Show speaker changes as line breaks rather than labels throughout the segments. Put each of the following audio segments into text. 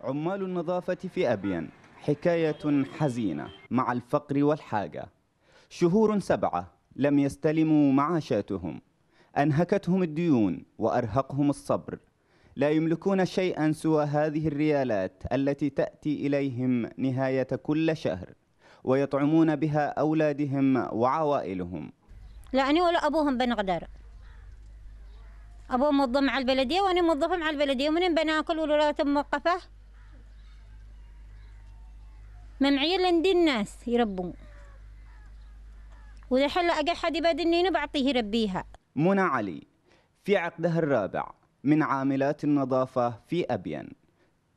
عمال النظافة في أبين حكاية حزينة مع الفقر والحاجة شهور سبعة لم يستلموا معاشاتهم أنهكتهم الديون وأرهقهم الصبر لا يملكون شيئا سوى هذه الريالات التي تأتي إليهم نهاية كل شهر ويطعمون بها أولادهم وعوائلهم
لا أنا ولا أبوهم بن غدار أبوهم موظف مع البلدية وأنا موظفة مع البلدية ومنين بناكل والولاد موقفة عيال دي الناس يربون وإذا حل اجا حد يبادلني أنا بعطيه يربيها
منى علي في عقدها الرابع من عاملات النظافة في أبين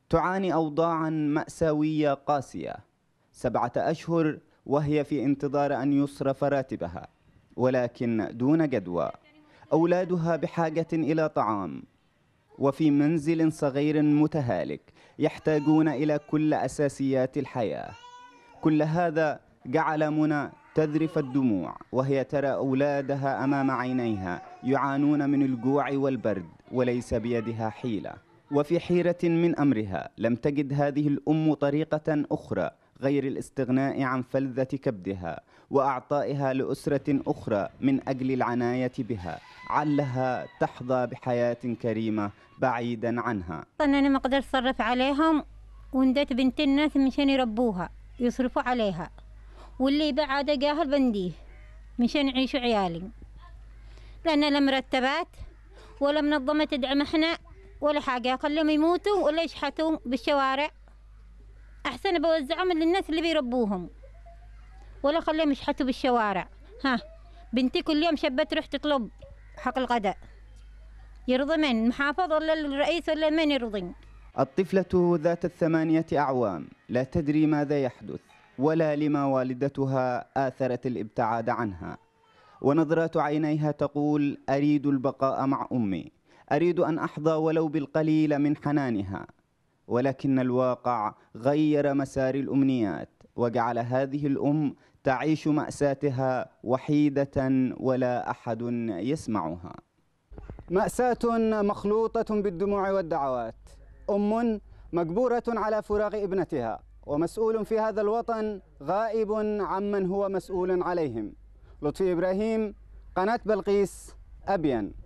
تعاني أوضاعا مأساوية قاسية سبعة أشهر وهي في انتظار أن يصرف راتبها ولكن دون جدوى أولادها بحاجة إلى طعام وفي منزل صغير متهالك يحتاجون الى كل اساسيات الحياه كل هذا جعل منى تذرف الدموع وهي ترى اولادها امام عينيها يعانون من الجوع والبرد وليس بيدها حيله وفي حيره من امرها لم تجد هذه الام طريقه اخرى غير الاستغناء عن فلذة كبدها وأعطائها لأسرة أخرى من أجل العناية بها علها تحظى بحياة كريمة بعيدا عنها
طبعا أنا ما قدرت أتصرف عليهم وندت بنت الناس مشان يربوها يصرفوا عليها واللي بعد قاهر جاهل بنديه مشان يعيشوا عيالي لأن لا مرتبات ولا منظمة تدعم احنا ولا حاجة خليهم يموتوا ولا يشحتوا بالشوارع احسن بوزعهم للناس اللي بيربوهم ولا خليهم يشحتوا بالشوارع ها بنتي كل يوم شبت تروح تطلب حق الغداء يرضى من محافظ ولا الرئيس ولا من يرضي
الطفلة ذات الثمانية أعوام لا تدري ماذا يحدث ولا لما والدتها آثرت الابتعاد عنها ونظرات عينيها تقول أريد البقاء مع أمي أريد أن أحظى ولو بالقليل من حنانها ولكن الواقع غير مسار الأمنيات وجعل هذه الأم تعيش مأساتها وحيدة ولا أحد يسمعها مأساة مخلوطة بالدموع والدعوات أم مجبورة على فراغ ابنتها ومسؤول في هذا الوطن غائب عمن هو مسؤول عليهم لطفي إبراهيم قناة بلقيس أبين